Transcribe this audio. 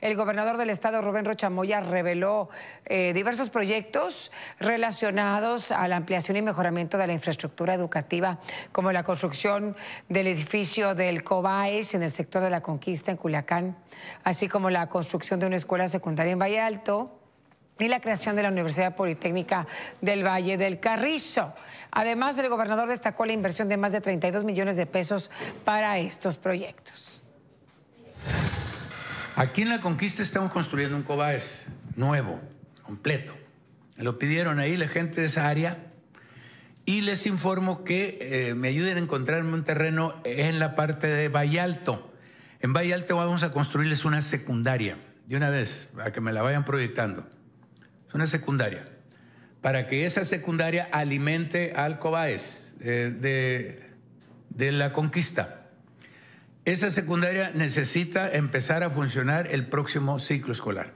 el gobernador del estado, Rubén Rocha Moya, reveló eh, diversos proyectos relacionados a la ampliación y mejoramiento de la infraestructura educativa, como la construcción del edificio del COBAES en el sector de la Conquista en Culiacán, así como la construcción de una escuela secundaria en Valle Alto y la creación de la Universidad Politécnica del Valle del Carrizo. Además, el gobernador destacó la inversión de más de 32 millones de pesos para estos proyectos. Aquí en la conquista estamos construyendo un Cobaes nuevo, completo. Me Lo pidieron ahí la gente de esa área y les informo que eh, me ayuden a encontrarme un terreno en la parte de Vallalto. En Vallalto vamos a construirles una secundaria, de una vez, para que me la vayan proyectando. Es una secundaria. Para que esa secundaria alimente al Cobaes eh, de la conquista. Esa secundaria necesita empezar a funcionar el próximo ciclo escolar.